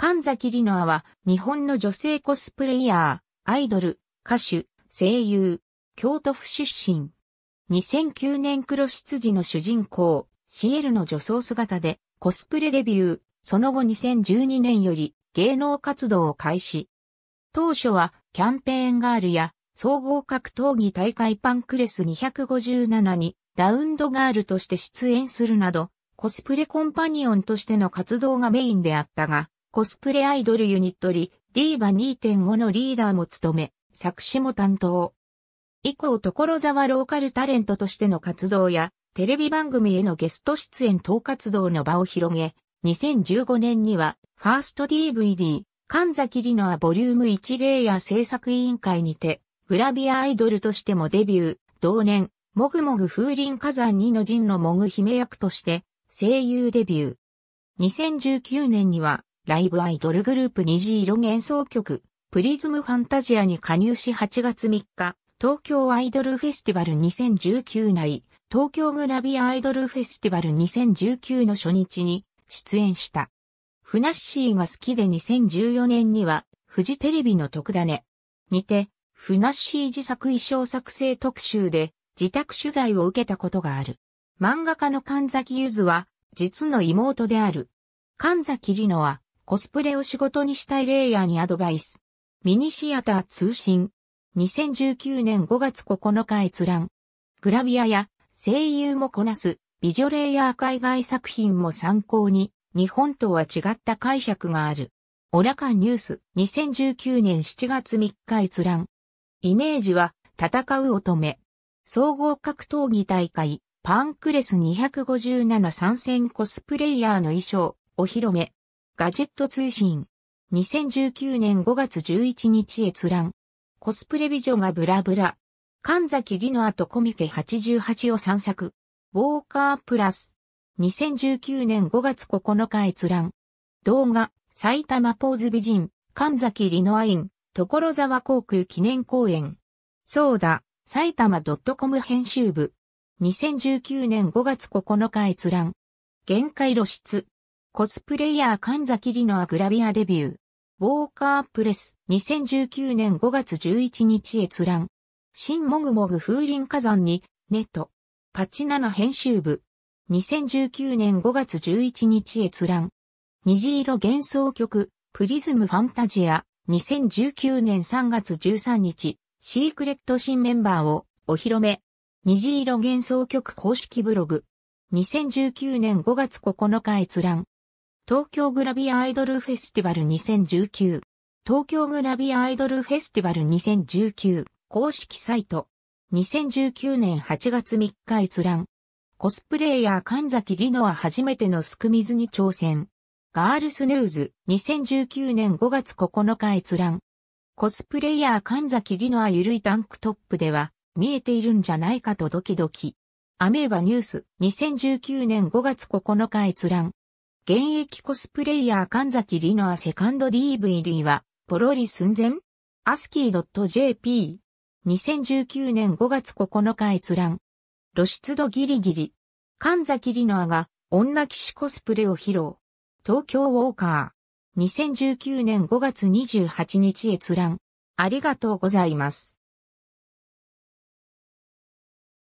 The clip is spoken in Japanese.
神崎里乃は日本の女性コスプレイヤー、アイドル、歌手、声優、京都府出身。2009年黒執事の主人公、シエルの女装姿でコスプレデビュー、その後2012年より芸能活動を開始。当初はキャンペーンガールや総合格闘技大会パンクレス257にラウンドガールとして出演するなど、コスプレコンパニオンとしての活動がメインであったが、コスプレアイドルユニットリ、ディーバ2.5のリーダーも務め、作詞も担当。以降所沢ローカルタレントとしての活動や、テレビ番組へのゲスト出演等活動の場を広げ、2015年には、ファースト DVD、神崎里乃はボリューム1レイヤー制作委員会にて、グラビアアイドルとしてもデビュー、同年、もぐもぐ風林火山2の陣のもぐ姫役として、声優デビュー。2019年には、ライブアイドルグループ虹色幻想曲、プリズムファンタジアに加入し8月3日、東京アイドルフェスティバル2019内、東京グラビアアイドルフェスティバル2019の初日に出演した。ふなっしーが好きで2014年には、フジテレビの特ダネ。にて、ふなっしー自作衣装作成特集で、自宅取材を受けたことがある。漫画家の神崎ゆずは、実の妹である。神崎里乃は、コスプレを仕事にしたいレイヤーにアドバイス。ミニシアター通信。2019年5月9日閲覧。グラビアや声優もこなす美女レイヤー海外作品も参考に日本とは違った解釈がある。オラカンニュース2019年7月3日閲覧。イメージは戦う乙女。総合格闘技大会パンクレス257参戦コスプレイヤーの衣装お披露目。ガジェット通信。2019年5月11日閲覧。コスプレ美女がブラブラ。神崎里の後コミケ88を散策。ウォーカープラス。2019年5月9日閲覧。動画、埼玉ポーズ美人、神崎里のアイン、所沢航空記念公園。そうだ、埼玉 .com 編集部。2019年5月9日閲覧。限界露出。コスプレイヤー神崎里乃はグラビアデビュー。ウォーカープレス2019年5月11日閲覧。新もぐもぐ風林火山に、ネット。パチナナ編集部。2019年5月11日閲覧。虹色幻想曲、プリズムファンタジア。2019年3月13日、シークレット新メンバーをお披露目。虹色幻想曲公式ブログ。2019年5月9日閲覧。東京グラビアアイドルフェスティバル2019。東京グラビアアイドルフェスティバル2019公式サイト。2019年8月3日閲覧。コスプレイヤー神崎里乃は初めてのすくみずに挑戦。ガールスヌーズ2019年5月9日閲覧。コスプレイヤー神崎里乃はゆるいタンクトップでは見えているんじゃないかとドキドキ。アメーバニュース2019年5月9日閲覧。現役コスプレイヤー神崎里乃アセカンド DVD は、ポロリ寸前アスキー .jp。2019年5月9日閲覧。露出度ギリギリ。神崎里乃が女騎士コスプレを披露。東京ウォーカー。2019年5月28日閲覧。ありがとうございます。